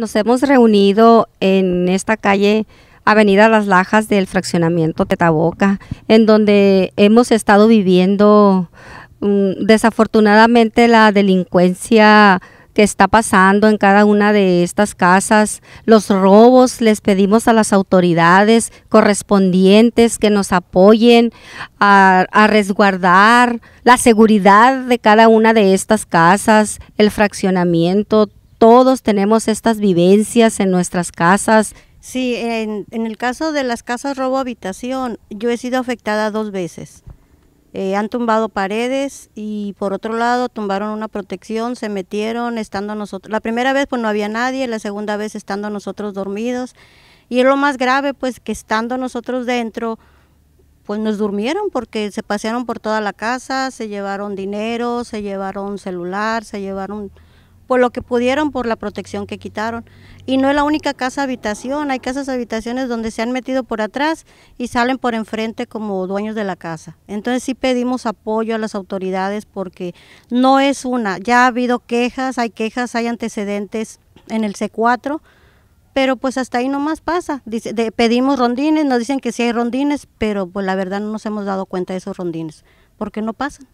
Nos hemos reunido en esta calle Avenida Las Lajas del fraccionamiento Tetaboca, en donde hemos estado viviendo mm, desafortunadamente la delincuencia que está pasando en cada una de estas casas, los robos, les pedimos a las autoridades correspondientes que nos apoyen a, a, resguardar la seguridad de cada una de estas casas, el fraccionamiento, todos tenemos estas vivencias en nuestras casas. Sí, en, el caso de las casas robo habitación, yo he sido afectada dos veces. Eh, han tumbado paredes y por otro lado tumbaron una protección, se metieron estando nosotros. La primera vez pues no había nadie, la segunda vez estando nosotros dormidos. Y es lo más grave pues que estando nosotros dentro, pues nos durmieron porque se pasearon por toda la casa, se llevaron dinero, se llevaron celular, se llevaron por lo que pudieron, por la protección que quitaron. Y no es la única casa habitación, hay casas habitaciones donde se han metido por atrás y salen por enfrente como dueños de la casa. Entonces sí pedimos apoyo a las autoridades porque no es una, ya ha habido quejas, hay quejas, hay antecedentes en el C4, pero pues hasta ahí nomás pasa. Dice, pedimos rondines, nos dicen que sí hay rondines, pero pues la verdad no nos hemos dado cuenta de esos rondines, porque no pasan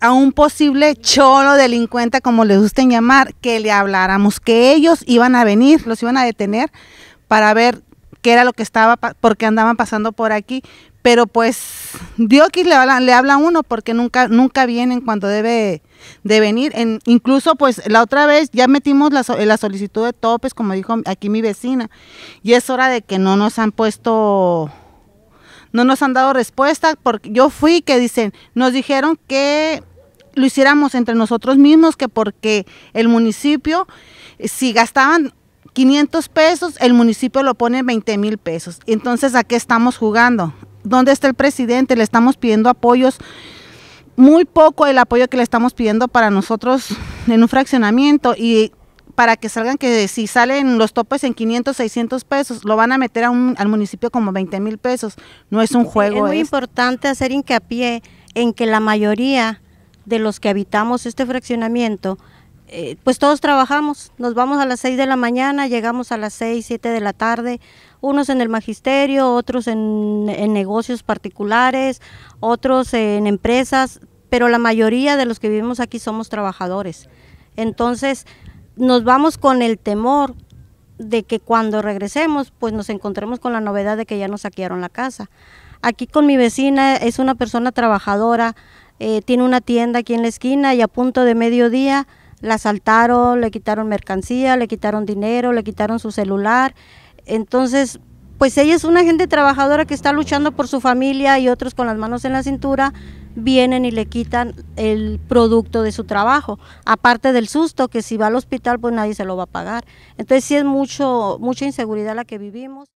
a un posible cholo delincuente, como les gusten llamar, que le habláramos, que ellos iban a venir, los iban a detener para ver qué era lo que estaba, porque andaban pasando por aquí. Pero pues Dios le habla, le habla a uno porque nunca, nunca vienen cuando debe de venir. incluso pues la otra vez ya metimos la, la solicitud de topes, como dijo aquí mi vecina, y es hora de que no nos han puesto no nos han dado respuesta porque yo fui que dicen, nos dijeron que lo hiciéramos entre nosotros mismos que porque el municipio, si gastaban 500 pesos, el municipio lo pone 20 mil pesos. Entonces, ¿a qué estamos jugando? ¿Dónde está el presidente? Le estamos pidiendo apoyos, muy poco el apoyo que le estamos pidiendo para nosotros en un fraccionamiento y para que salgan que si salen los topes en 500, 600 pesos, lo van a meter a un, al municipio como 20 mil pesos. No es un juego. es muy importante hacer hincapié en que la mayoría de los que habitamos este fraccionamiento, eh, pues todos trabajamos, nos vamos a las 6 de la mañana, llegamos a las 6, 7 de la tarde, unos en el magisterio, otros en, en negocios particulares, otros en empresas, pero la mayoría de los que vivimos aquí somos trabajadores. Entonces, nos vamos con el temor de que cuando regresemos, pues nos encontremos con la novedad de que ya nos saquearon la casa. Aquí con mi vecina es una persona trabajadora, eh, tiene una tienda aquí en la esquina y a punto de mediodía la asaltaron, le quitaron mercancía, le quitaron dinero, le quitaron su celular. Entonces, pues ella es una gente trabajadora que está luchando por su familia y otros con las manos en la cintura vienen y le quitan el producto de su trabajo, aparte del susto que si va al hospital pues nadie se lo va a pagar. Entonces sí es mucho mucha inseguridad la que vivimos.